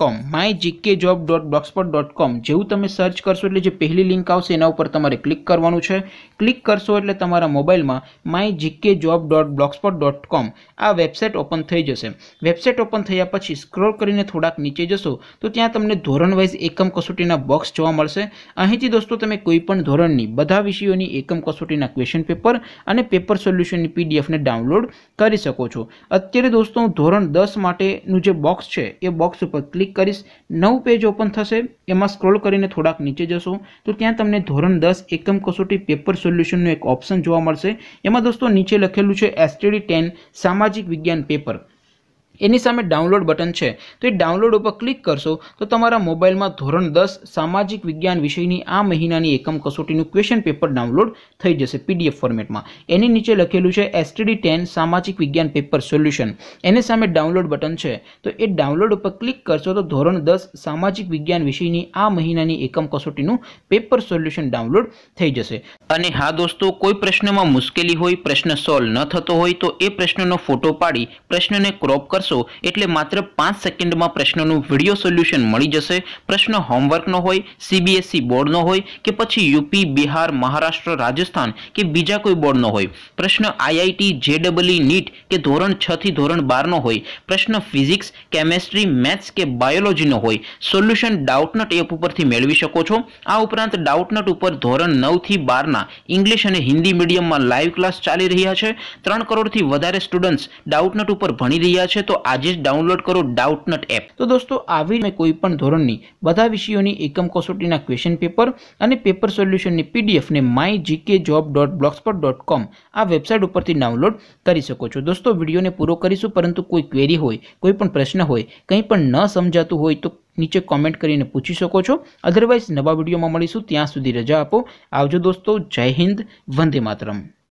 કોમ my GK job dot blogspot dot com જેવું તમે સર્ચ કરશો એટલે જે પહેલી લિંક આવશે એના ઉપર તમારે ક્લિક કરવાનું છે ક્લિક કરશો એટલે તમારા મોબાઈલમાં my GK job dot blogspot dot com આ વેબસાઇટ ઓપન થઈ જશે વેબસાઇટ ઓપન થયા પછી સ્ક્રોલ કરીને થોડાક નીચે જશો તો ત્યાં તમને ધોરણ વાઇઝ એકમ કસોટીના બોક્સ જોવા મળશે અહીંથી દોસ્તો તમે કોઈપણ ધોરણની બધા વિષયોની એકમ કસોટીના ક્વેશ્ચન પેપર અને પેપર સોલ્યુશનની પીડીએફને ડાઉનલોડ કરી શકો છો અત્યારે દોસ્તો હું ધોરણ દસ માટેનું જે બોક્સ છે એ બોક્સ ઉપર ક્લિક ક્લિક કરીશ નવું પેજ ઓપન થશે એમાં સ્ક્રોલ કરીને થોડાક નીચે જશો તો ત્યાં તમને ધોરણ દસ એકમ કસોટી પેપર સોલ્યુશનનું એક ઓપ્શન જોવા મળશે એમાં દોસ્તો નીચે લખેલું છે એસટીડી ટેન સામાજિક વિજ્ઞાન પેપર એની સામે ડાઉનલોડ બટન છે તો એ ડાઉનલોડ ઉપર ક્લિક કરશો તો તમારા મોબાઈલમાં ધોરણ દસ સામાજિક વિજ્ઞાન વિષયની આ મહિનાની એકમ કસોટીનું ક્વેશ્ચન પેપર ડાઉનલોડ થઈ જશે પીડીએફ ફોર્મેટમાં એની નીચે લખેલું છે એસટીડી ટેન સામાજિક વિજ્ઞાન પેપર સોલ્યુશન એની સામે ડાઉનલોડ બટન છે તો એ ડાઉનલોડ ઉપર ક્લિક કરશો તો ધોરણ દસ સામાજિક વિજ્ઞાન વિષયની આ મહિનાની એકમ કસોટીનું પેપર સોલ્યુશન ડાઉનલોડ થઈ જશે અને હા દોસ્તો કોઈ પ્રશ્નમાં મુશ્કેલી હોય પ્રશ્ન સોલ્વ ન થતો હોય તો એ પ્રશ્નનો ફોટો પાડી પ્રશ્નને ક્રોપ કરશે કરશો એટલે માત્ર પાંચ સેકન્ડમાં પ્રશ્નનું વિડીયો સોલ્યુશન મળી જશે પ્રશ્ન હોમવર્કનો હોય સીબીએસઈ e બોર્ડનો હોય કે પછી યુપી બિહાર મહારાષ્ટ્ર રાજસ્થાન કે બીજા કોઈ બોર્ડનો હોય પ્રશ્ન આઈઆઈટી જેડબલઈ નીટ કે ધોરણ છ થી ધોરણ બારનો હોય પ્રશ્ન ફિઝિક્સ કેમેસ્ટ્રી મેથ્સ કે બાયોલોજીનો હોય સોલ્યુશન ડાઉટનટ એપ ઉપરથી મેળવી શકો છો આ ઉપરાંત ડાઉટનટ ઉપર ધોરણ નવથી બારના ઇંગ્લિશ અને હિન્દી મીડિયમમાં લાઈવ ક્લાસ ચાલી રહ્યા છે ત્રણ કરોડથી વધારે સ્ટુડન્ટ્સ ડાઉટનટ ઉપર ભણી રહ્યા છે તો દોસ્તો આજે જ ડાઉનલોડ કરો ડાઉટનટ એપ તો દોસ્તો આવી મેં કોઈપણ ધોરણની બધા વિષયોની એકમ કસોટીના ક્વેશ્ચન પેપર અને પેપર સોલ્યુશનની પીડીએફને my GK job dot blogspot dot com આ વેબસાઇટ ઉપરથી ડાઉનલોડ કરી શકો છો દોસ્તો વિડીયોને પૂરો કરીશું પરંતુ કોઈ ક્વેરી હોય કોઈ પણ પ્રશ્ન હોય કંઈ પણ ન સમજાતું હોય તો નીચે કોમેન્ટ કરીને પૂછી શકો છો અધરવાઇઝ નવા વિડીયોમાં મળીશું ત્યાં સુધી રજા આપો આવજો દોસ્તો જય હિન્દ વંદે માતરમ